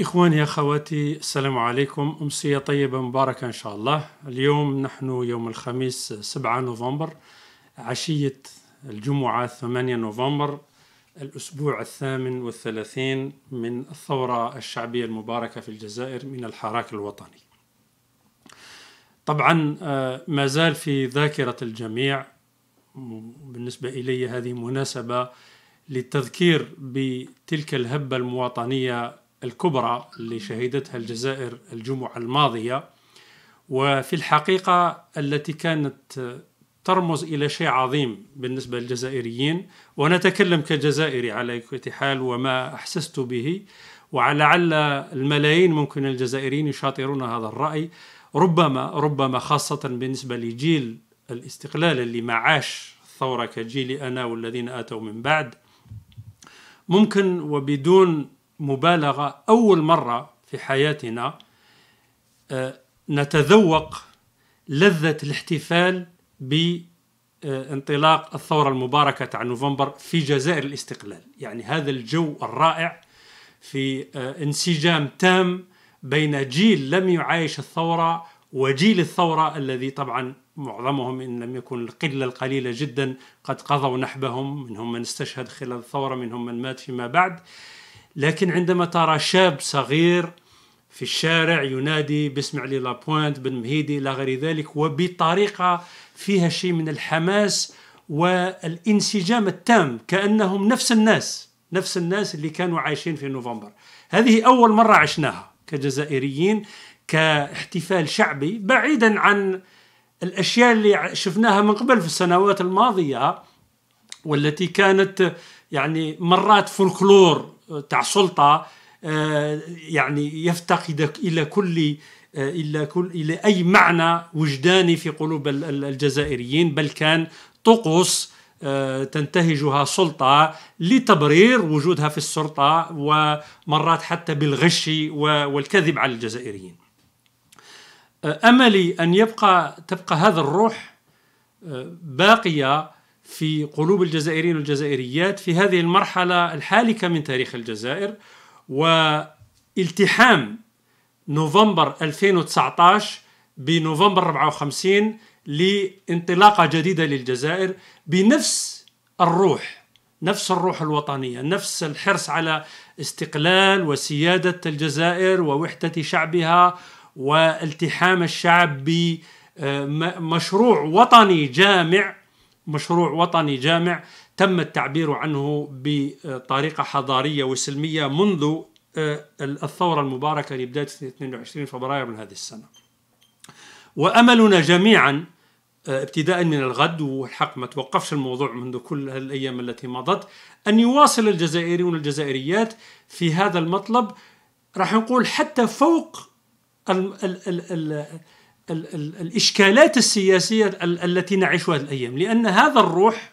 إخواني أخواتي السلام عليكم أمسية طيبة مباركة إن شاء الله اليوم نحن يوم الخميس 7 نوفمبر عشية الجمعة 8 نوفمبر الأسبوع الثامن والثلاثين من الثورة الشعبية المباركة في الجزائر من الحراك الوطني طبعا آه، ما زال في ذاكرة الجميع بالنسبة إلي هذه مناسبة للتذكير بتلك الهبة المواطنية الكبرى اللي شهدتها الجزائر الجمعة الماضية وفي الحقيقة التي كانت ترمز إلى شيء عظيم بالنسبة للجزائريين ونتكلم كجزائري على كل حال وما أحسست به ولعل الملايين ممكن الجزائريين يشاطرون هذا الرأي ربما ربما خاصة بالنسبة لجيل الاستقلال اللي ما عاش الثورة كجيلي أنا والذين آتوا من بعد ممكن وبدون مبالغه اول مره في حياتنا آه، نتذوق لذه الاحتفال بانطلاق الثوره المباركه تاع نوفمبر في جزائر الاستقلال يعني هذا الجو الرائع في آه، انسجام تام بين جيل لم يعايش الثوره وجيل الثوره الذي طبعا معظمهم ان لم يكن القله القليله جدا قد قضوا نحبهم منهم من استشهد خلال الثوره منهم من مات فيما بعد لكن عندما ترى شاب صغير في الشارع ينادي باسم علي لابوينت بن مهيدي الى غير ذلك وبطريقه فيها شيء من الحماس والانسجام التام كانهم نفس الناس نفس الناس اللي كانوا عايشين في نوفمبر هذه اول مره عشناها كجزائريين كاحتفال شعبي بعيدا عن الاشياء اللي شفناها من قبل في السنوات الماضيه والتي كانت يعني مرات فولكلور تاع سلطه آه، يعني يفتقد الى كل آه، الى كل الى اي معنى وجداني في قلوب الجزائريين بل كان طقوس آه، تنتهجها سلطة لتبرير وجودها في السلطة ومرات حتى بالغش والكذب على الجزائريين أملي أن يبقى تبقى هذا الروح باقية في قلوب الجزائريين والجزائريات في هذه المرحله الحالكه من تاريخ الجزائر والتحام نوفمبر 2019 بنوفمبر 54 لانطلاقه جديده للجزائر بنفس الروح نفس الروح الوطنيه نفس الحرص على استقلال وسياده الجزائر ووحده شعبها والتحام الشعب بمشروع وطني جامع مشروع وطني جامع تم التعبير عنه بطريقة حضارية وسلمية منذ آه، الثورة المباركة لبداية 22 فبراير من هذه السنة وأملنا جميعا آه، ابتداء من الغد والحق ما توقفش الموضوع منذ كل الأيام التي مضت أن يواصل الجزائريون والجزائريات في هذا المطلب راح نقول حتى فوق ال ال ال ال ال الإشكالات السياسية التي نعيشها الأيام لأن هذا الروح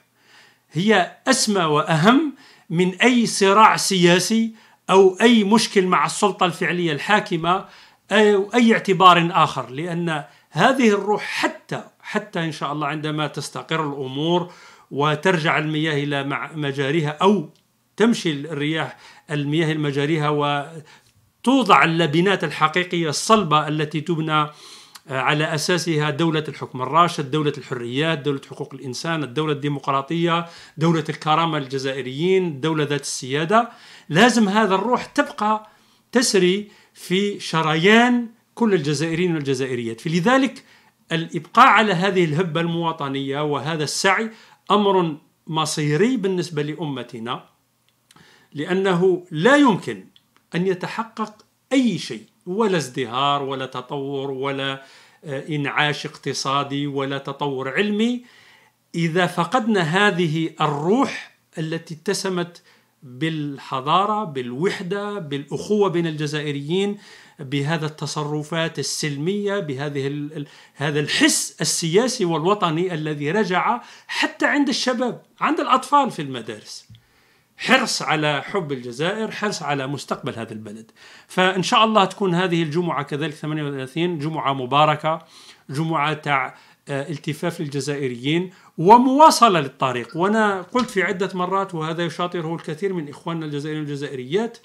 هي أسمى وأهم من أي صراع سياسي أو أي مشكل مع السلطة الفعلية الحاكمة أو أي اعتبار آخر لأن هذه الروح حتى حتى إن شاء الله عندما تستقر الأمور وترجع المياه إلى مجاريها أو تمشي الرياح المياه لمجاريها وتوضع اللبنات الحقيقية الصلبة التي تبنى آه، على اساسها دوله الحكم الراشد، دوله الحريات، دوله حقوق الانسان، الدوله الديمقراطيه، دوله الكرامه للجزائريين، دوله ذات السياده، لازم هذا الروح تبقى تسري في شريان كل الجزائريين والجزائريات، فلذلك الابقاء على هذه الهبه المواطنيه وهذا السعي امر مصيري بالنسبه لامتنا لانه لا يمكن ان يتحقق أي شيء ولا ازدهار ولا تطور ولا آه، إنعاش اقتصادي ولا تطور علمي إذا فقدنا هذه الروح التي اتسمت بالحضارة بالوحدة بالأخوة بين الجزائريين بهذا التصرفات السلمية بهذه هذا الحس السياسي والوطني الذي رجع حتى عند الشباب عند الأطفال في المدارس حرص على حب الجزائر حرص على مستقبل هذا البلد فإن شاء الله تكون هذه الجمعة كذلك 38 جمعة مباركة جمعة تاع آه، التفاف للجزائريين ومواصلة للطريق وأنا قلت في عدة مرات وهذا يشاطره الكثير من إخواننا الجزائريين والجزائريات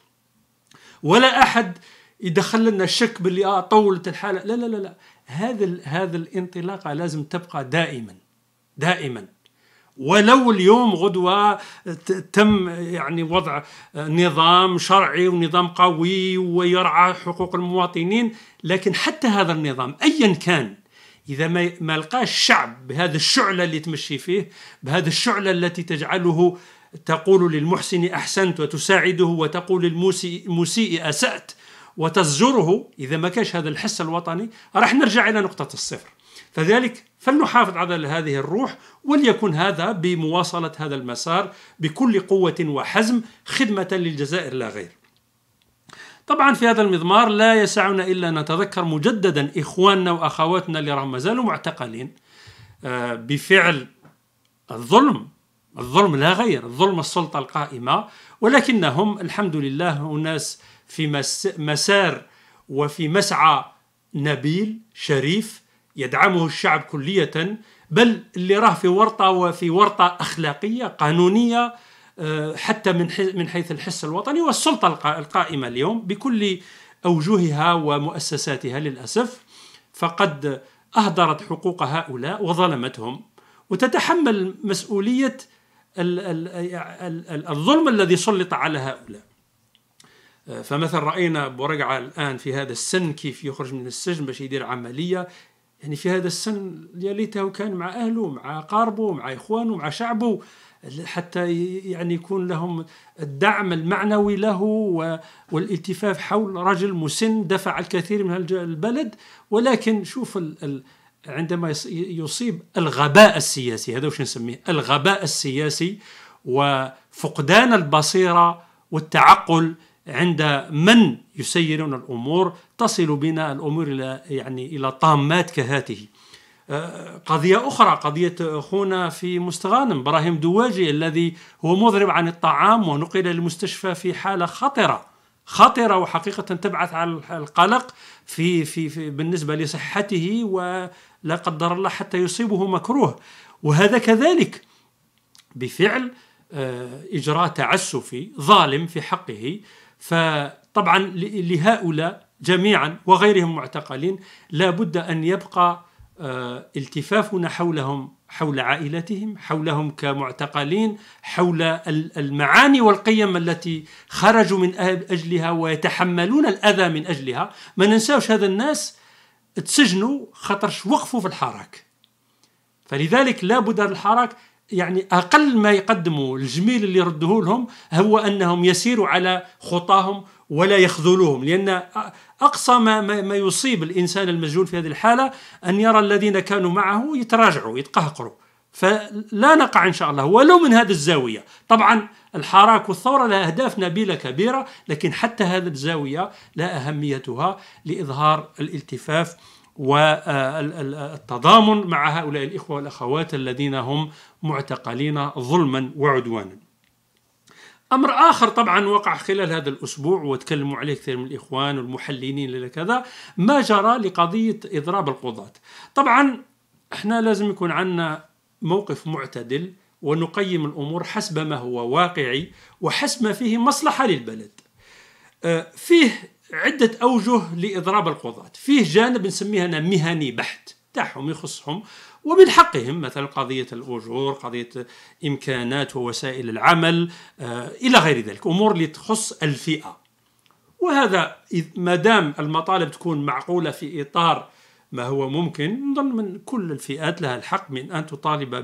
ولا أحد يدخل لنا الشك باللي اه طولت الحاله لا لا لا لا هذا الانطلاقه لازم تبقى دائما دائما ولو اليوم غدوة تم يعني وضع نظام شرعي ونظام قوي ويرعى حقوق المواطنين لكن حتى هذا النظام أيا كان إذا ما لقاش الشعب بهذا الشعلة اللي تمشي فيه بهذا الشعلة التي تجعله تقول للمحسن أحسنت وتساعده وتقول للمسيء أسأت وتزجره إذا ما كانش هذا الحس الوطني راح نرجع إلى نقطة الصفر فذلك فلنحافظ على هذه الروح وليكن هذا بمواصلة هذا المسار بكل قوة وحزم خدمة للجزائر لا غير طبعا في هذا المضمار لا يسعنا إلا نتذكر مجددا إخواننا وأخواتنا اللي راهم مازالوا معتقلين آه، بفعل الظلم الظلم لا غير ظلم السلطة القائمة ولكنهم الحمد لله أناس في مسار وفي مسعى نبيل شريف يدعمه الشعب كلية بل اللي راه في ورطة وفي ورطة أخلاقية قانونية آه، حتى من من حيث الحس الوطني والسلطة القائمة اليوم بكل أوجهها ومؤسساتها للأسف فقد أهدرت حقوق هؤلاء وظلمتهم وتتحمل مسؤولية الظلم الذي سلط على هؤلاء آه، فمثلا راينا بورقعه الان في هذا السن كيف يخرج من السجن باش يدير عمليه يعني في هذا السن ليته كان مع أهله مع أقاربه مع إخوانه مع شعبه حتى يعني يكون لهم الدعم المعنوي له والالتفاف حول رجل مسن دفع الكثير من البلد ولكن شوف ال ال عندما يصيب الغباء السياسي هذا وش نسميه الغباء السياسي وفقدان البصيره والتعقل عند من يسيرون الامور تصل بنا الامور الى يعني الى طامات كهاته. أه، قضية أخرى قضية أخونا في مستغانم إبراهيم دواجي الذي هو مضرب عن الطعام ونقل للمستشفى في حالة خطرة خطرة وحقيقة تبعث على القلق في, في, في بالنسبة لصحته ولا قدر الله حتى يصيبه مكروه وهذا كذلك بفعل أه، إجراء تعسفي ظالم في حقه فطبعا لهؤلاء جميعا وغيرهم معتقلين لابد أن يبقى آه، التفافنا حولهم حول عائلتهم حولهم كمعتقلين حول المعاني والقيم التي خرجوا من أجلها ويتحملون الأذى من أجلها ما ننساوش هذا الناس تسجنوا خطرش وقفوا في الحراك فلذلك لابد الحراك يعني اقل ما يقدموا الجميل اللي يردوه لهم هو انهم يسيروا على خطاهم ولا يخذلوهم لان اقصى ما ما يصيب الانسان المسجون في هذه الحاله ان يرى الذين كانوا معه يتراجعوا يتقهقروا فلا نقع ان شاء الله ولو من هذه الزاويه طبعا الحراك والثوره لها اهداف نبيله كبيره لكن حتى هذه الزاويه لا اهميتها لاظهار الالتفاف والتضامن مع هؤلاء الإخوة والأخوات الذين هم معتقلين ظلما وعدوانا أمر آخر طبعا وقع خلال هذا الأسبوع وتكلموا عليه كثير من الإخوان والمحللين كذا ما جرى لقضية إضراب القضاة طبعا احنا لازم يكون عندنا موقف معتدل ونقيم الأمور حسب ما هو واقعي وحسب ما فيه مصلحة للبلد أه، فيه عدة أوجه لإضراب القضاة فيه جانب نسميه أنا مهني بحت تاعهم يخصهم ومن حقهم مثلا قضية الأجور قضية إمكانات ووسائل العمل آه إلى غير ذلك أمور اللي تخص الفئة وهذا ما دام المطالب تكون معقولة في إطار ما هو ممكن نظن من كل الفئات لها الحق من أن تطالب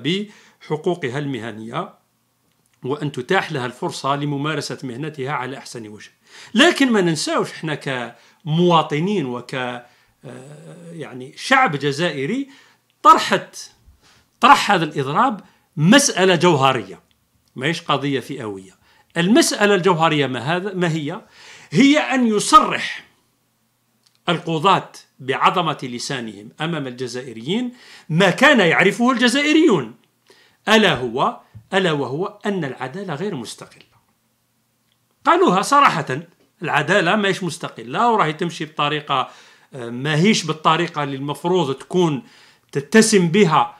بحقوقها المهنية وأن تتاح لها الفرصة لممارسة مهنتها على أحسن وجه لكن ما ننساوش احنا كمواطنين وك آه، يعني شعب جزائري طرحت طرح هذا الإضراب مسألة جوهرية ماهيش قضية فئوية المسألة الجوهرية ما, هذا ما هي؟ هي أن يصرح القضاة بعظمة لسانهم أمام الجزائريين ما كان يعرفه الجزائريون ألا هو ألا وهو أن العدالة غير مستقلة قالوها صراحه العداله ماهيش مستقله وراهي تمشي بطريقه آه، ماهيش بالطريقه اللي المفروض تكون تتسم بها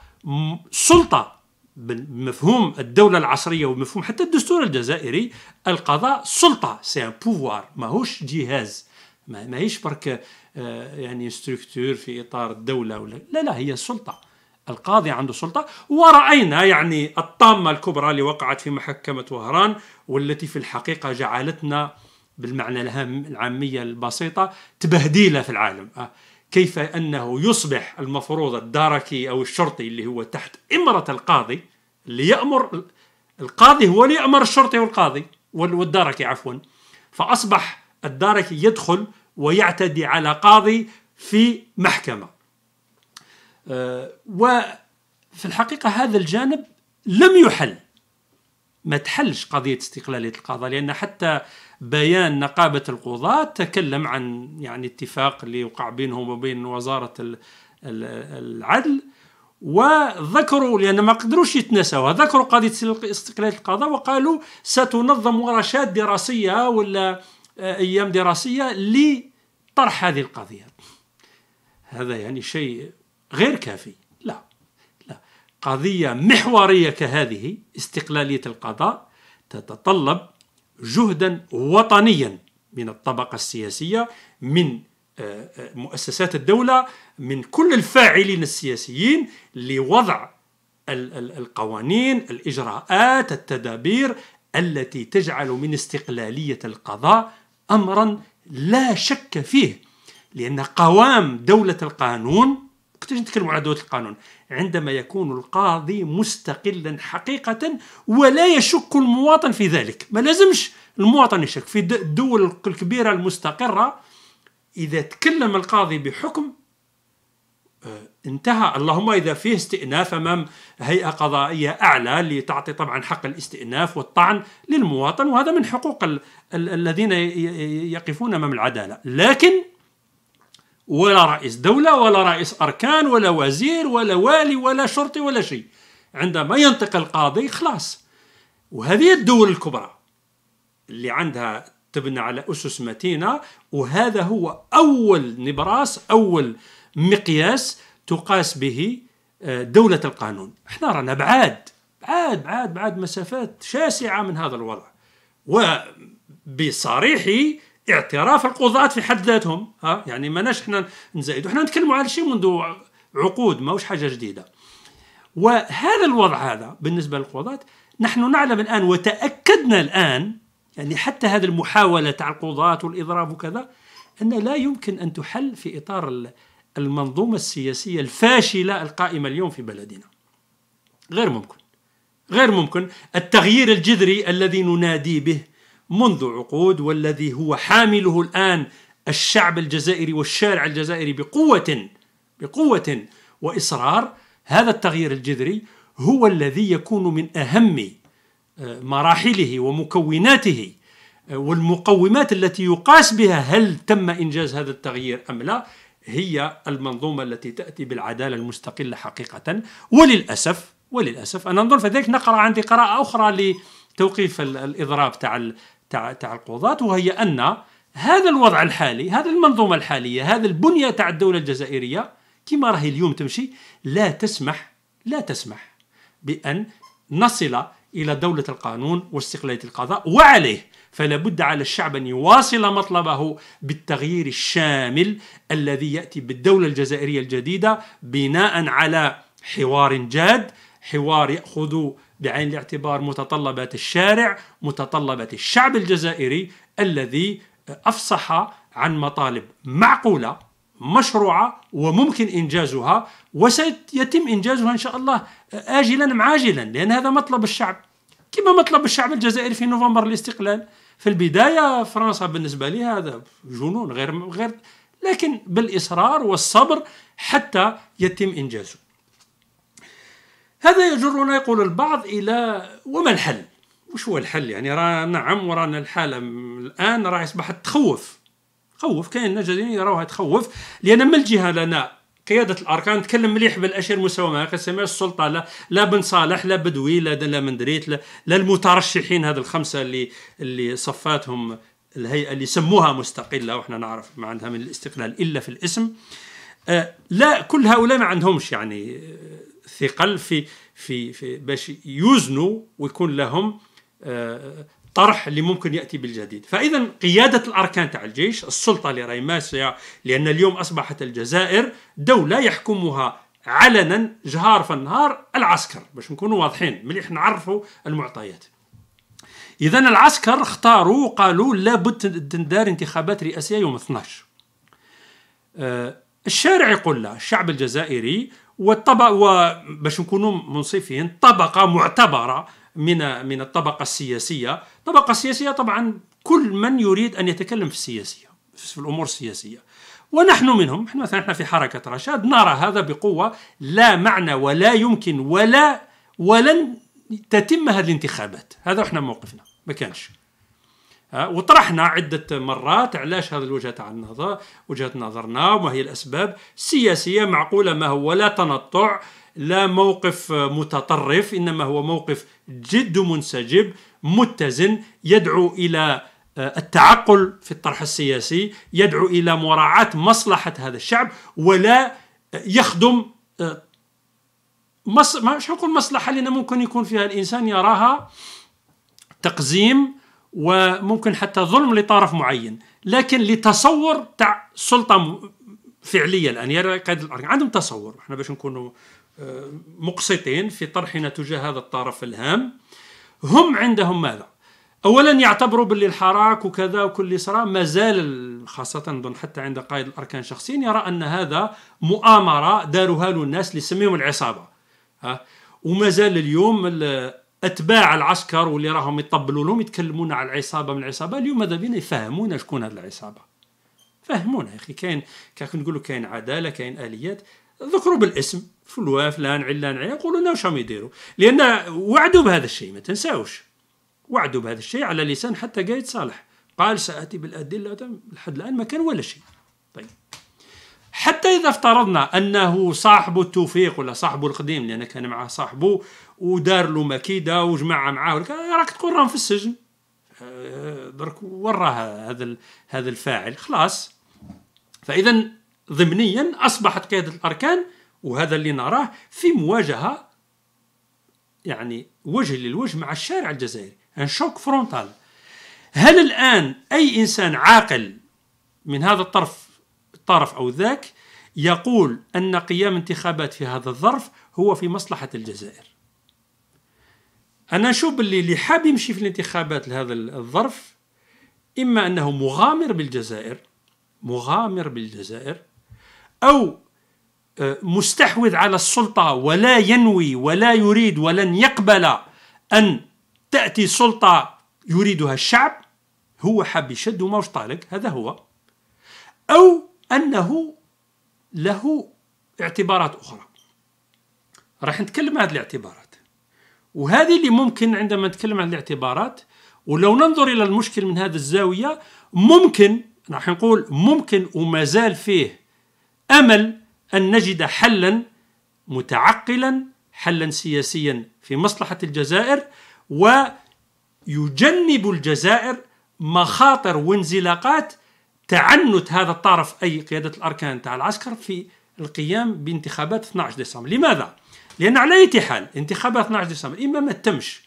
سلطه بمفهوم الدولة العصرية ومفهوم حتى الدستور الجزائري القضاء سلطة سي ان بوفوار ماهوش جهاز ماهيش برك آه، يعني ستركتور في إطار الدولة ولا لا لا هي سلطة القاضي عنده سلطة ورأينا يعني الطامة الكبرى اللي وقعت في محكمة وهران والتي في الحقيقة جعلتنا بالمعنى الهام العامية البسيطة تبهديلة في العالم آه، كيف أنه يصبح المفروض الداركي أو الشرطي اللي هو تحت إمرة القاضي اللي يأمر القاضي هو اللي يأمر الشرطي والقاضي والداركي عفوا فأصبح الداركي يدخل ويعتدي على قاضي في محكمة آه، وفي الحقيقة هذا الجانب لم يحل ما تحلش قضية استقلالية القضاء لأن حتى بيان نقابة القضاة تكلم عن يعني اتفاق اللي وقع بينهم وبين وزارة العدل وذكروا لأن ما قدروش يتنسوا ذكروا قضية استقلالية القضاء وقالوا ستنظم ورشات دراسية ولا آه، أيام دراسية لطرح هذه القضية هذا يعني شيء غير كافي لا لا قضية محورية كهذه استقلالية القضاء تتطلب جهدا وطنيا من الطبقة السياسية من آه، آه، مؤسسات الدولة من كل الفاعلين السياسيين لوضع القوانين الإجراءات التدابير التي تجعل من استقلالية القضاء أمرا لا شك فيه لأن قوام دولة القانون وقتاش نتكلموا على دوله القانون عندما يكون القاضي مستقلا حقيقه ولا يشك المواطن في ذلك ما لازمش المواطن يشك في الدول الكبيره المستقره اذا تكلم القاضي بحكم آه، انتهى اللهم اذا فيه استئناف امام هيئه قضائيه اعلى لتعطي طبعا حق الاستئناف والطعن للمواطن وهذا من حقوق ال ال الذين يقفون امام العداله لكن ولا رئيس دولة ولا رئيس أركان ولا وزير ولا والي ولا شرطي ولا شيء عندما ينطق القاضي خلاص وهذه الدول الكبرى اللي عندها تبنى على أسس متينة وهذا هو أول نبراس أول مقياس تقاس به آه، دولة القانون احنا رانا بعاد بعاد بعاد بعاد مسافات شاسعة من هذا الوضع وبصريحي اعتراف القضاة في حد ذاتهم ها يعني ماناش احنا نزايدوا احنا نتكلموا على شيء منذ عقود ماهوش حاجه جديده وهذا الوضع هذا بالنسبه للقضاة نحن نعلم الان وتاكدنا الان يعني حتى هذه المحاوله تاع القضاة والاضراب وكذا ان لا يمكن ان تحل في اطار المنظومه السياسيه الفاشله القائمه اليوم في بلدنا غير ممكن غير ممكن التغيير الجذري الذي ننادي به منذ عقود والذي هو حامله الان الشعب الجزائري والشارع الجزائري بقوه بقوه واصرار هذا التغيير الجذري هو الذي يكون من اهم آه، مراحله ومكوناته آه، والمقومات التي يقاس بها هل تم انجاز هذا التغيير ام لا هي المنظومه التي تاتي بالعداله المستقله حقيقه وللاسف وللاسف انا انظر فذلك نقرا عندي قراءه اخرى لتوقيف الاضراب تاع تاع تاع القضاة وهي أن هذا الوضع الحالي هذه المنظومة الحالية هذا البنية تاع الدولة الجزائرية كما راهي اليوم تمشي لا تسمح لا تسمح بأن نصل إلى دولة القانون واستقلالية القضاء وعليه فلا بد على الشعب أن يواصل مطلبه بالتغيير الشامل الذي يأتي بالدولة الجزائرية الجديدة بناء على حوار جاد حوار ياخذ بعين الاعتبار متطلبات الشارع متطلبات الشعب الجزائري الذي افصح عن مطالب معقوله مشروعه وممكن انجازها وسيتم انجازها ان شاء الله اجلا معاجلا لان هذا مطلب الشعب كما مطلب الشعب الجزائري في نوفمبر الاستقلال في البدايه فرنسا بالنسبه لي هذا جنون غير غير لكن بالاصرار والصبر حتى يتم انجازه هذا يجرنا يقول البعض إلى وما الحل وش هو الحل يعني راه نعم ورانا الحالة الآن راه أصبحت تخوف تخوف كاين نجدين يراوها يعني تخوف لأن من الجهة لنا قيادة الأركان نتكلم مليح بالأشياء المساومة ما كنسميهاش السلطة لا لا بن صالح لا بدوي لا لا مندريت لا, لا المترشحين هذ الخمسة اللي اللي صفاتهم الهيئة اللي سموها مستقلة وحنا نعرف ما عندها من الاستقلال إلا في الاسم آه لا كل هؤلاء ما عندهمش يعني آه، ثقل في في, في باش يوزنوا ويكون لهم آه، طرح اللي ممكن ياتي بالجديد فاذا قياده الاركان تاع الجيش السلطه اللي راهي ماشيه لان اليوم اصبحت الجزائر دوله يحكمها علنا جهار في النهار العسكر باش نكونوا واضحين مليح نعرفوا المعطيات اذا العسكر اختاروا وقالوا لابد تندار انتخابات رئاسيه يوم 12 آه، الشارع يقول لا الشعب الجزائري والطبق وباش نكونوا منصفين طبقه معتبره من من الطبقه السياسيه، الطبقه السياسيه طبعا كل من يريد ان يتكلم في السياسيه في الامور السياسيه. ونحن منهم، احنا مثلا احنا في حركه رشاد نرى هذا بقوه لا معنى ولا يمكن ولا ولن تتم هذه الانتخابات، هذا احنا موقفنا، ما كانش. وطرحنا عدة مرات علاش هذه الوجهة تاع النظر وجهة نظرنا وما هي الأسباب سياسية معقولة ما هو لا تنطع لا موقف متطرف إنما هو موقف جد منسجب متزن يدعو إلى آه، التعقل في الطرح السياسي يدعو إلى مراعاة مصلحة هذا الشعب ولا يخدم آه، مش نقول مصلحة لأن ممكن يكون فيها الإنسان يراها تقزيم وممكن حتى ظلم لطرف معين لكن لتصور تاع سلطه فعليه الان يرى الاركان عندهم تصور احنا باش نكونوا آه، مقسطين في طرحنا تجاه هذا الطرف الهام هم عندهم ماذا اولا يعتبروا باللي الحراك وكذا وكل صرا مازال خاصه نظن حتى عند قائد الاركان شخصيا يرى ان هذا مؤامره داروها له الناس اللي يسميهم العصابه ها ومازال اليوم اتباع العسكر واللي راهم يطبلوا لهم يتكلمون على العصابه من العصابه اليوم ماذا بينا يفهمونا شكون هذه العصابه فهمونا يا اخي كاين كيف نقولوا كاين عداله كاين اليات ذكروا بالاسم فلوا فلان علان علان قولوا لنا واش راهم يديروا لان وعدوا بهذا الشيء ما تنساوش وعدوا بهذا الشيء على لسان حتى قايد صالح قال ساتي بالادله لحد الان ما كان ولا شيء طيب حتى اذا افترضنا انه صاحب التوفيق ولا صاحب القديم لان كان معه صاحبه ودار له مكيده وجمعها معاه راك تقول راهم في السجن آه، درك وراه هذا هذا الفاعل خلاص فاذا ضمنيا اصبحت قياده الاركان وهذا اللي نراه في مواجهه يعني وجه للوجه مع الشارع الجزائري ان شوك فرونتال هل الان اي انسان عاقل من هذا الطرف الطرف او ذاك يقول ان قيام انتخابات في هذا الظرف هو في مصلحه الجزائر انا نشوف باللي اللي حاب يمشي في الانتخابات لهذا الظرف اما انه مغامر بالجزائر مغامر بالجزائر او آه، مستحوذ على السلطه ولا ينوي ولا يريد ولن يقبل ان تاتي سلطه يريدها الشعب هو حاب يشد وماوش طالق هذا هو او انه له اعتبارات اخرى راح نتكلم عن هذه الاعتبارات وهذه اللي ممكن عندما نتكلم عن الاعتبارات ولو ننظر الى المشكل من هذه الزاويه ممكن راح نقول ممكن وما زال فيه امل ان نجد حلا متعقلا حلا سياسيا في مصلحه الجزائر ويجنب الجزائر مخاطر وانزلاقات تعنت هذا الطرف اي قياده الاركان تاع العسكر في القيام بانتخابات 12 ديسمبر، لماذا؟ لأن على أي حال انتخابات 12 ديسمبر إما ما تمش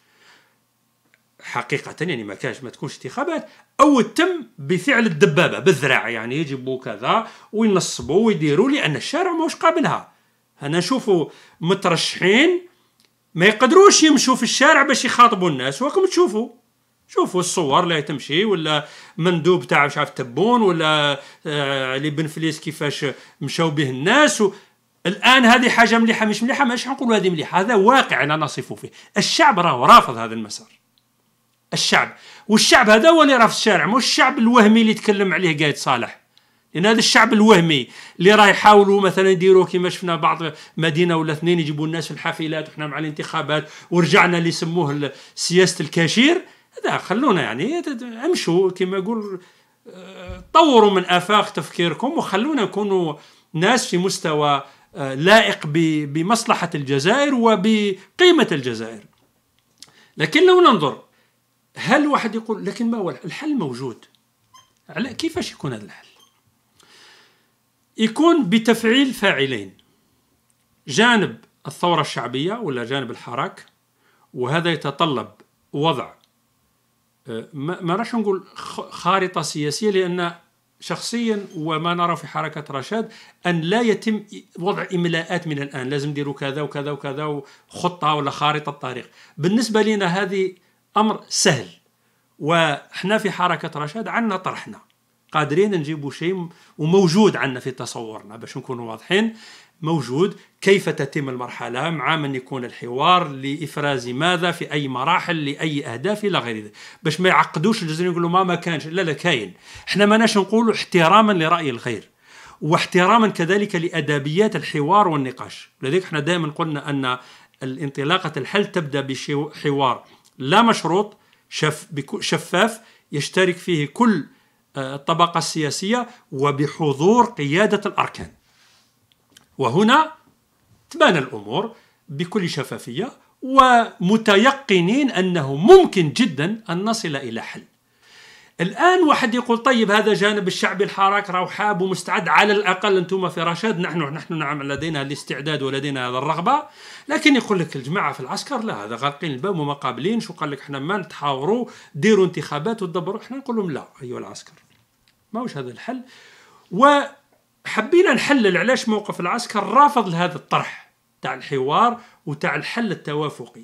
حقيقة يعني ما كانش ما تكونش انتخابات أو تم بفعل الدبابة بالذراع يعني يجيبوا كذا وينصبوا ويديروا لأن الشارع ماهوش قابلها أنا نشوفوا مترشحين ما يقدروش يمشوا في الشارع باش يخاطبوا الناس وراكم تشوفوا شوفوا الصور اللي تمشي ولا مندوب تاع مش عارف تبون ولا آه علي بن فليس كيفاش مشاو به الناس و الان هذه حاجه مليحه مش مليحه مش حنقولوا هذه مليحه هذا واقع انا نصف فيه الشعب راه رافض هذا المسار الشعب والشعب هذا هو اللي راه في الشارع مو الشعب الوهمي اللي تكلم عليه قايد صالح لان هذا الشعب الوهمي اللي راه يحاولوا مثلا يديروا كما شفنا بعض مدينه ولا اثنين يجيبوا الناس في الحافلات وحنا مع الانتخابات ورجعنا اللي يسموه سياسه الكاشير هذا خلونا يعني امشوا كما يقول آه، طوروا من افاق تفكيركم وخلونا نكونوا ناس في مستوى آه، لائق بمصلحة الجزائر وبقيمة الجزائر لكن لو ننظر هل واحد يقول لكن ما هو الحل موجود على كيفاش يكون هذا الحل يكون بتفعيل فاعلين جانب الثورة الشعبية ولا جانب الحراك وهذا يتطلب وضع آه، ما راش نقول خارطة سياسية لأن شخصيا وما نرى في حركه رشاد ان لا يتم وضع املاءات من الان لازم نديروا كذا وكذا وكذا وخطه ولا خارطه طريق بالنسبه لنا هذه امر سهل وحنا في حركه رشاد عندنا طرحنا قادرين نجيبوا شيء وموجود عندنا في تصورنا باش نكونوا واضحين موجود كيف تتم المرحلة مع من يكون الحوار لإفراز ماذا في أي مراحل لأي أهداف إلى غير ذلك باش ما يعقدوش الجزائريين يقولوا ما ما كانش لا لا كاين احنا ماناش نقولوا احتراما لرأي الغير واحتراما كذلك لأدبيات الحوار والنقاش لذلك احنا دائما قلنا أن الانطلاقة الحل تبدأ بحوار لا مشروط شف شفاف يشترك فيه كل آه، الطبقة السياسية وبحضور قيادة الأركان وهنا تبان الأمور بكل شفافية ومتيقنين أنه ممكن جدا أن نصل إلى حل الآن واحد يقول طيب هذا جانب الشعبي الحراك راهو حاب ومستعد على الأقل أنتم في رشاد نحن نحن نعم لدينا الاستعداد ولدينا هذا الرغبة لكن يقول لك الجماعة في العسكر لا هذا غالقين الباب وما قابلين شو قال لك احنا ما نتحاوروا ديروا انتخابات وتدبروا احنا نقول لهم لا أيها العسكر ماهوش هذا الحل و حبينا نحلل علاش موقف العسكر رافض لهذا الطرح تاع الحوار وتاع الحل التوافقي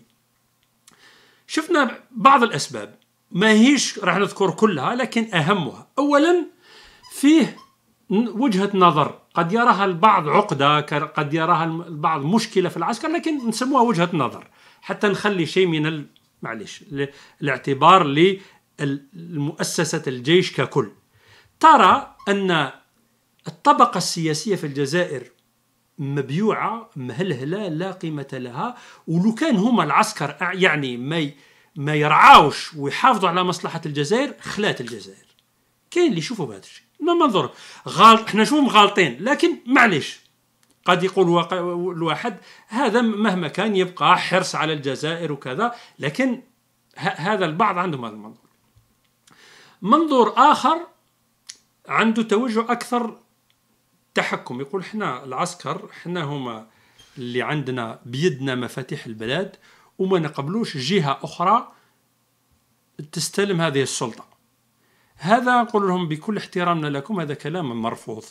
شفنا بعض الأسباب ما هيش راح نذكر كلها لكن أهمها أولا فيه وجهة نظر قد يراها البعض عقدة قد يراها البعض مشكلة في العسكر لكن نسموها وجهة نظر حتى نخلي شيء من ال... معلش الاعتبار لمؤسسة الجيش ككل ترى أن الطبقة السياسية في الجزائر مبيوعة مهلهلة لا قيمة لها ولو كان هما العسكر يعني ما ما يرعاوش ويحافظوا على مصلحة الجزائر خلات الجزائر كاين اللي يشوفوا بهذا الشيء ما منظور غلط احنا نشوفهم غالطين لكن معليش قد يقول الواحد هذا مهما كان يبقى حرص على الجزائر وكذا لكن هذا البعض عندهم هذا المنظور منظور آخر عنده توجه أكثر التحكم يقول حنا العسكر حنا هما اللي عندنا بيدنا مفاتيح البلاد وما نقبلوش جهه اخرى تستلم هذه السلطه هذا نقول لهم بكل احترامنا لكم هذا كلام مرفوض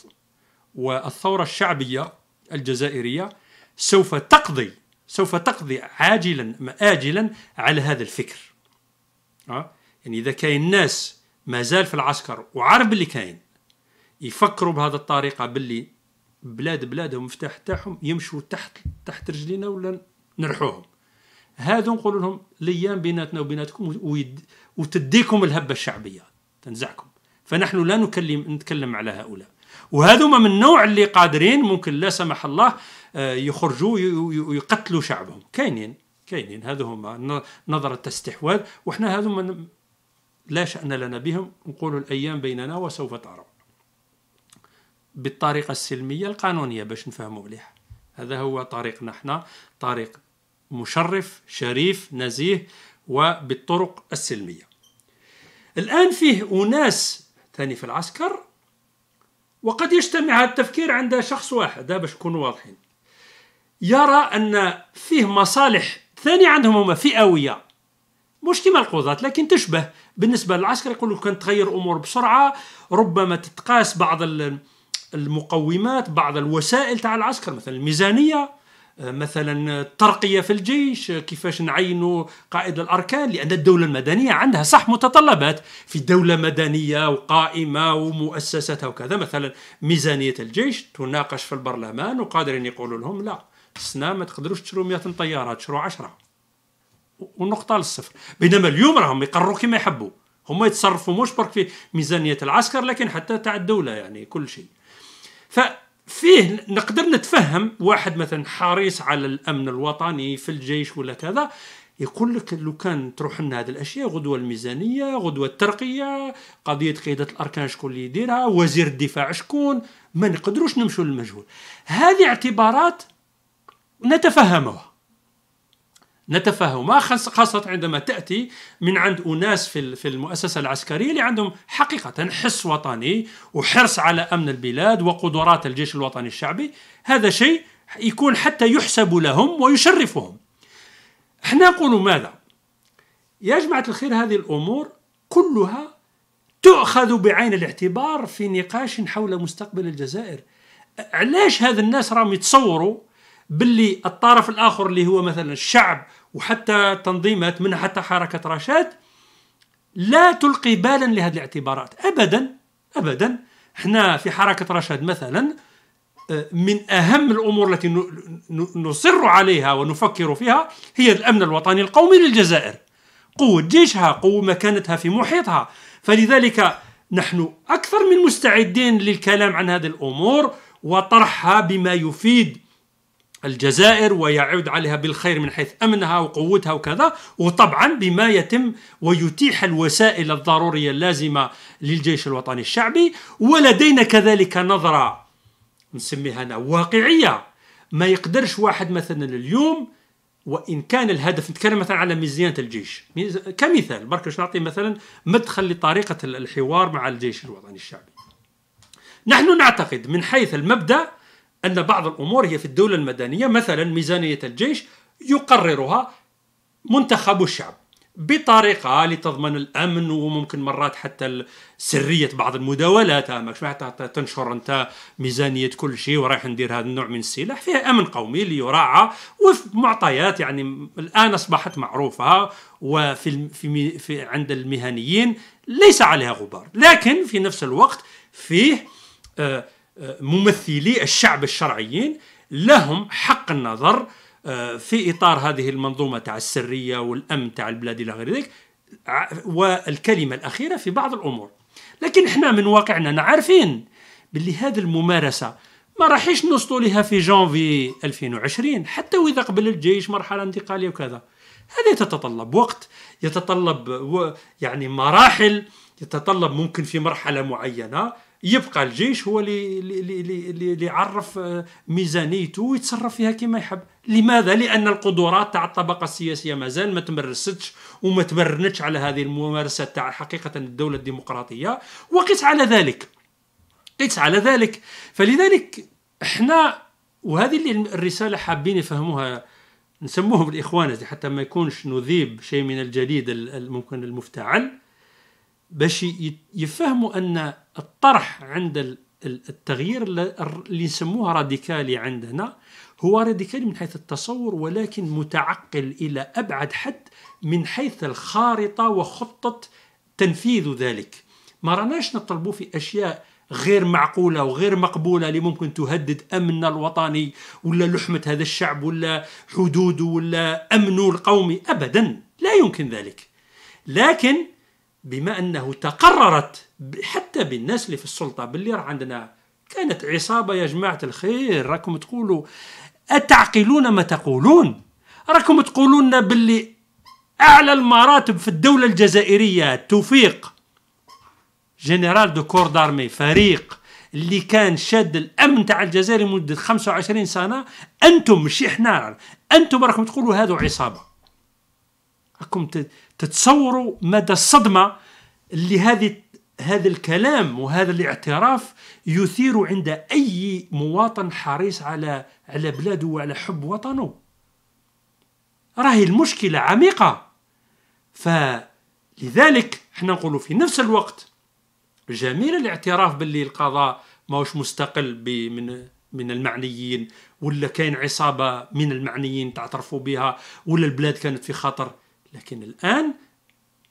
والثوره الشعبيه الجزائريه سوف تقضي سوف تقضي عاجلا مآجلا على هذا الفكر أه؟ يعني اذا كاين ناس مازال في العسكر وعارف اللي كاين يفكروا بهذه الطريقه باللي بلاد بلادهم مفتاح تاعهم يمشوا تحت تحت رجلينا ولا نرحوهم هذو نقول لهم الايام بيناتنا وبيناتكم ويد وتديكم الهبه الشعبيه تنزعكم فنحن لا نكلم نتكلم على هؤلاء وهذوما من النوع اللي قادرين ممكن لا سمح الله آه، يخرجوا ويقتلوا شعبهم كاينين كاينين هذو هما نظرة استحواذ وحنا هذوما لا شأن لنا بهم نقول الأيام بيننا وسوف تعرف بالطريقه السلميه القانونيه باش نفهموا مليح هذا هو طريقنا احنا طريق مشرف شريف نزيه وبالطرق السلميه الان فيه اناس ثاني في العسكر وقد يجتمع هذا التفكير عند شخص واحد باش نكونوا واضحين يرى ان فيه مصالح ثاني عندهم هما فئويه مش كما القضاة لكن تشبه بالنسبة للعسكر يقول لك تغير أمور بسرعة ربما تتقاس بعض المقومات بعض الوسائل تاع العسكر مثلا الميزانيه آه، مثلا الترقيه في الجيش آه، كيفاش نعينوا قائد الاركان لان الدوله المدنيه عندها صح متطلبات في دوله مدنيه وقائمه ومؤسساتها وكذا مثلا ميزانيه الجيش تناقش في البرلمان وقادرين يقولوا لهم لا السنه ما تقدروش تشروا 100 طياره تشروا 10 ونقطه للصفر بينما اليوم راهم يقرروا كما يحبوا هما يتصرفوا مش برك في ميزانيه العسكر لكن حتى تاع الدوله يعني كل شيء ففيه نقدر نتفهم واحد مثلا حريص على الامن الوطني في الجيش ولا كذا يقول لك لو كان تروح لنا هذه الاشياء غدوه الميزانيه غدوه الترقيه قضيه قياده الاركان شكون اللي يديرها وزير الدفاع شكون ما نقدروش نمشوا للمجهول هذه اعتبارات نتفهمها نتفهم خاصة عندما تأتي من عند أناس في في المؤسسة العسكرية اللي عندهم حقيقة حس وطني وحرص على أمن البلاد وقدرات الجيش الوطني الشعبي هذا شيء يكون حتى يحسب لهم ويشرفهم احنا نقول ماذا يا جماعة الخير هذه الأمور كلها تؤخذ بعين الاعتبار في نقاش حول مستقبل الجزائر علاش هذا الناس راهم يتصوروا باللي الطرف الاخر اللي هو مثلا الشعب وحتى تنظيمات منها حتى حركة رشاد لا تلقي بالا لهذه الاعتبارات أبدا أبدا احنا في حركة رشاد مثلا آه، من أهم الأمور التي نصر عليها ونفكر فيها هي الأمن الوطني القومي للجزائر قوة جيشها قوة مكانتها في محيطها فلذلك نحن أكثر من مستعدين للكلام عن هذه الأمور وطرحها بما يفيد الجزائر ويعود عليها بالخير من حيث امنها وقوتها وكذا وطبعا بما يتم ويتيح الوسائل الضروريه اللازمه للجيش الوطني الشعبي ولدينا كذلك نظره نسميها انا واقعيه ما يقدرش واحد مثلا اليوم وان كان الهدف نتكلم مثلا على ميزانيه الجيش كمثال برك نعطي مثلا مدخل لطريقه الحوار مع الجيش الوطني الشعبي نحن نعتقد من حيث المبدا أن بعض الأمور هي في الدولة المدنية مثلا ميزانية الجيش يقررها منتخب الشعب بطريقه لتضمن الامن وممكن مرات حتى سريه بعض المداولات ماكش حتى تنشر انت ميزانيه كل شيء ورايح ندير هذا النوع من السلاح فيها امن قومي ليراعى وفي معطيات يعني الان اصبحت معروفه وفي في في عند المهنيين ليس عليها غبار لكن في نفس الوقت فيه آه ممثلي الشعب الشرعيين لهم حق النظر آه، في اطار هذه المنظومه تاع السريه والامن تاع البلاد الى غير ذلك والكلمه الاخيره في بعض الامور لكن احنا من واقعنا عارفين باللي هذه الممارسه ما راحيش نوصلوا لها في جانفي 2020 حتى واذا قبل الجيش مرحله انتقاليه وكذا هذه تتطلب وقت يتطلب يعني مراحل يتطلب ممكن في مرحله معينه يبقى الجيش هو اللي اللي اللي يعرف آه، ميزانيته ويتصرف فيها كما يحب لماذا لان القدرات تاع الطبقه السياسيه مازال ما تمرستش وما تبرنتش على هذه الممارسه تاع حقيقه الدوله الديمقراطيه وقس على ذلك قس على ذلك فلذلك احنا وهذه اللي الرساله حابين يفهموها نسموهم الاخوان حتى ما يكونش نذيب شيء من الجديد ممكن المفتعل باش يفهموا ان الطرح عند التغيير اللي يسموه راديكالي عندنا هو راديكالي من حيث التصور ولكن متعقل الى ابعد حد من حيث الخارطه وخطه تنفيذ ذلك ما راناش نطلبوا في اشياء غير معقوله وغير مقبوله اللي ممكن تهدد امننا الوطني ولا لحمه هذا الشعب ولا حدوده ولا امنه القومي ابدا لا يمكن ذلك لكن بما أنه تقررت حتى بالناس اللي في السلطة باللي عندنا كانت عصابة يا جماعة الخير راكم تقولوا أتعقلون ما تقولون راكم تقولون باللي أعلى المراتب في الدولة الجزائرية توفيق جنرال دو كور دارمي فريق اللي كان شاد الامن تاع الجزائر لمده 25 سنه انتم مش احنا انتم راكم تقولوا هذو عصابه راكم ت... تتصوروا مدى الصدمه اللي هذه هذا الكلام وهذا الاعتراف يثير عند اي مواطن حريص على على بلاده وعلى حب وطنه راهي المشكله عميقه فلذلك احنا نقولوا في نفس الوقت جميل الاعتراف باللي القضاء ماهوش مستقل من من المعنيين ولا كاين عصابه من المعنيين تعترفوا بها ولا البلاد كانت في خطر لكن الآن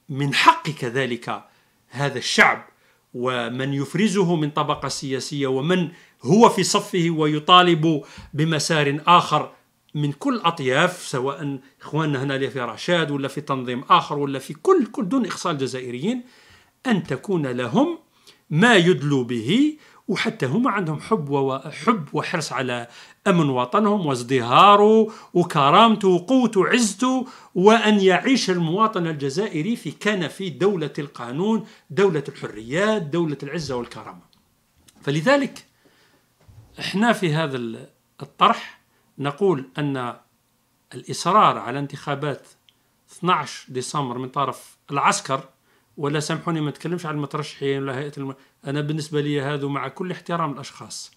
من حق كذلك هذا الشعب ومن يفرزه من طبقة سياسية ومن هو في صفه ويطالب بمسار آخر من كل أطياف سواء إخواننا هنا في رشاد ولا في تنظيم آخر ولا في كل كل دون إخصال الجزائريين أن تكون لهم ما يدلو به وحتى هما عندهم حب وحب وحرص على امن وطنهم وازدهاره وكرامته وقوته وعزته وان يعيش المواطن الجزائري في كان في دوله القانون، دوله الحريات، دوله العزه والكرامه. فلذلك احنا في هذا الطرح نقول ان الاصرار على انتخابات 12 ديسمبر من طرف العسكر ولا سامحوني ما نتكلمش على المترشحين ولا هيئه الم... انا بالنسبه لي هذو مع كل احترام الاشخاص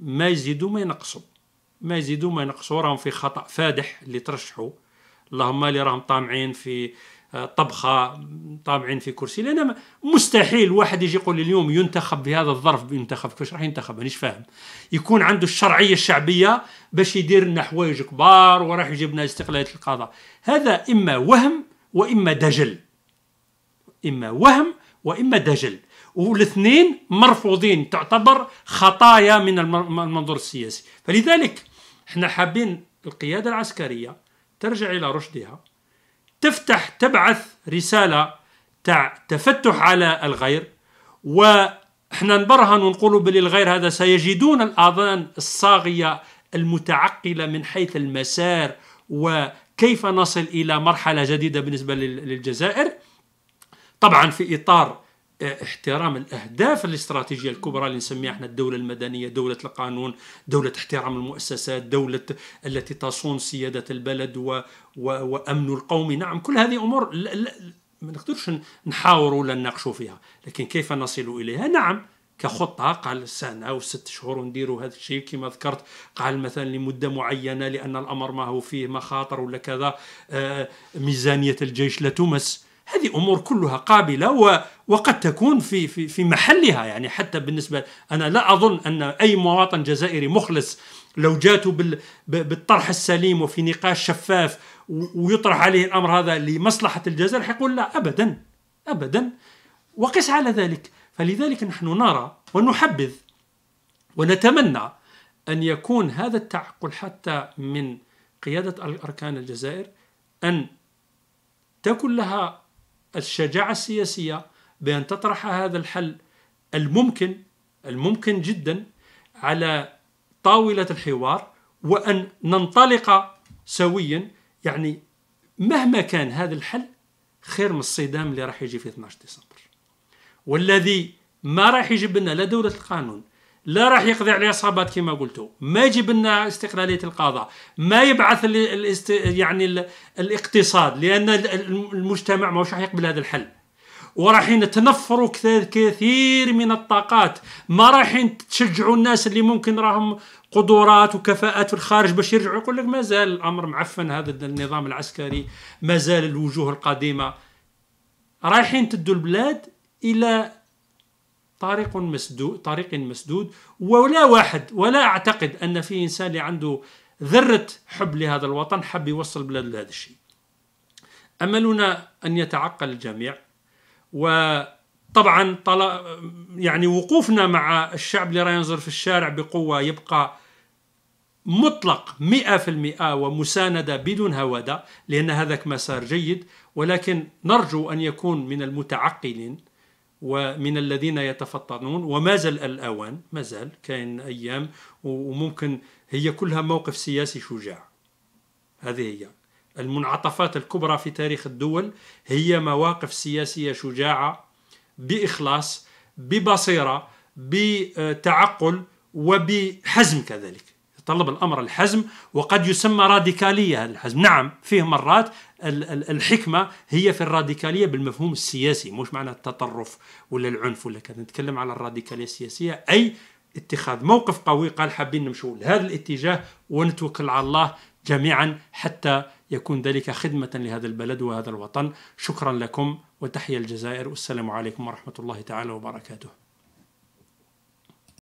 ما يزيدوا ما ينقصوا ما يزيدوا ما ينقصوا راهم في خطا فادح اللي ترشحوا اللهم اللي راهم طامعين في آه، طبخه طامعين في كرسي لان مستحيل واحد يجي يقول لي اليوم ينتخب بهذا الظرف ينتخب كيفاش راح ينتخب مانيش فاهم يكون عنده الشرعيه الشعبيه باش يدير لنا حوايج كبار وراح يجيب لنا استقلاليه القضاء هذا اما وهم واما دجل اما وهم واما دجل والاثنين مرفوضين تعتبر خطايا من المنظور السياسي فلذلك احنا حابين القياده العسكريه ترجع الى رشدها تفتح تبعث رساله تاع تفتح على الغير واحنا نبرهن ونقول بلي الغير هذا سيجدون الاذان الصاغيه المتعقله من حيث المسار وكيف نصل الى مرحله جديده بالنسبه للجزائر طبعا في اطار آه، احترام الاهداف الاستراتيجيه الكبرى اللي نسميها احنا الدوله المدنيه، دوله القانون، دوله احترام المؤسسات، دوله التي تصون سياده البلد و... و... وامن القوم، نعم كل هذه امور لا... لا... ما نقدرش نحاور ولا نناقشوا فيها، لكن كيف نصل اليها؟ نعم كخطة قال سنة أو ست شهور نديروا هذا الشيء كما ذكرت قال مثلا لمدة معينة لأن الأمر ما هو فيه مخاطر ولا كذا آه، ميزانية الجيش لا تمس هذه امور كلها قابله و وقد تكون في في في محلها يعني حتى بالنسبه انا لا اظن ان اي مواطن جزائري مخلص لو جاته بال بالطرح السليم وفي نقاش شفاف ويطرح عليه الامر هذا لمصلحه الجزائر حيقول لا ابدا ابدا وقس على ذلك فلذلك نحن نرى ونحبذ ونتمنى ان يكون هذا التعقل حتى من قياده أركان الجزائر ان تكون لها الشجاعة السياسية بأن تطرح هذا الحل الممكن الممكن جدا على طاولة الحوار وأن ننطلق سويا يعني مهما كان هذا الحل خير من الصدام اللي راح يجي في 12 ديسمبر والذي ما راح يجيب لنا لا دولة القانون لا راح يقضي على عصابات كما قلتوا ما يجيب لنا استقلاليه القضاء ما يبعث الاست... يعني ال... الاقتصاد لان المجتمع ما راح يقبل هذا الحل وراح يتنفروا كثير من الطاقات ما راح تشجعوا الناس اللي ممكن راهم قدرات وكفاءات في الخارج باش يرجعوا يقول لك مازال الامر معفن هذا النظام العسكري مازال الوجوه القديمه رايحين تدوا البلاد الى طريق مسدود طريق مسدود ولا واحد ولا اعتقد ان في انسان اللي عنده ذره حب لهذا الوطن حب يوصل بلاد لهذا الشيء املنا ان يتعقل الجميع وطبعا طل... يعني وقوفنا مع الشعب اللي راه ينظر في الشارع بقوه يبقى مطلق 100% ومساندة بدون هوادة لأن هذاك مسار جيد ولكن نرجو أن يكون من المتعقلين ومن الذين يتفطنون وما زال الأوان ما زال كاين أيام وممكن هي كلها موقف سياسي شجاع هذه هي المنعطفات الكبرى في تاريخ الدول هي مواقف سياسية شجاعة بإخلاص ببصيرة بتعقل وبحزم كذلك يتطلب الأمر الحزم وقد يسمى راديكالية الحزم نعم فيه مرات الحكمه هي في الراديكاليه بالمفهوم السياسي مش معنى التطرف ولا العنف ولا كذا نتكلم على الراديكاليه السياسيه اي اتخاذ موقف قوي قال حابين نمشوا لهذا الاتجاه ونتوكل على الله جميعا حتى يكون ذلك خدمة لهذا البلد وهذا الوطن شكرا لكم وتحيا الجزائر والسلام عليكم ورحمة الله تعالى وبركاته